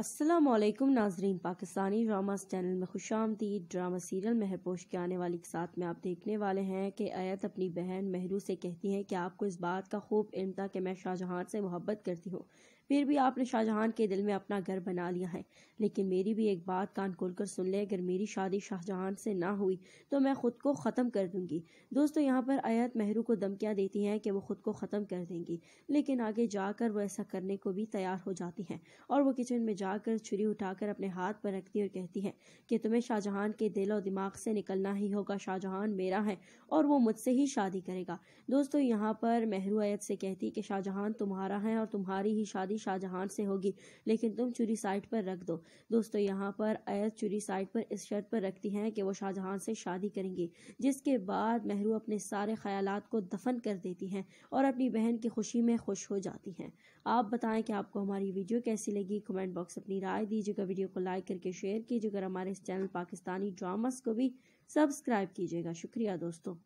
असलम नाजरीन Pakistani dramas channel में खुश आमदीद ड्रामा सीरियल महरपोश के आने वाली के साथ में आप देखने वाले हैं कि आयत अपनी बहन महरू से कहती है कि आपको इस बात का खूब इल्म था कि मैं शाहजहां से मोहब्बत करती हूँ फिर भी आपने शाहजहां के दिल में अपना घर बना लिया है लेकिन मेरी भी एक बात कान खोल कर सुन ले अगर मेरी शादी शाहजहां से ना हुई तो मैं ख़ुद को ख़त्म कर दूंगी दोस्तों यहाँ पर आयत महरू को धमकियाँ देती हैं कि वो ख़ुद को ख़त्म कर देंगी लेकिन आगे जाकर वो ऐसा करने को भी तैयार हो जाती हैं और वो किचन में जा जाकर छुरी उठाकर अपने हाथ पर रखती और कहती है कि तुम्हें शाहजहां के दिल और दिमाग से निकलना ही होगा शाहजहां मेरा है और वो मुझसे ही शादी करेगा दोस्तों यहाँ पर मेहरू आयत से कहती कि शाहजहां तुम्हारा है और तुम्हारी ही शादी शाहजहां से होगी लेकिन तुम चुरी साइड पर रख दो दोस्तों यहाँ पर आयत चुरी साइड पर इस शर्त पर रखती हैं कि वो शाहजहां से शादी करेंगी जिसके बाद मेहरू अपने सारे ख्याल को दफन कर देती हैं और अपनी बहन की खुशी में खुश हो जाती हैं आप बताएं कि आपको हमारी वीडियो कैसी लगी कमेंट बॉक्स अपनी राय दीजिएगा वीडियो को लाइक करके शेयर कीजिएगा हमारे इस चैनल पाकिस्तानी ड्रामास को भी सब्सक्राइब कीजिएगा शुक्रिया दोस्तों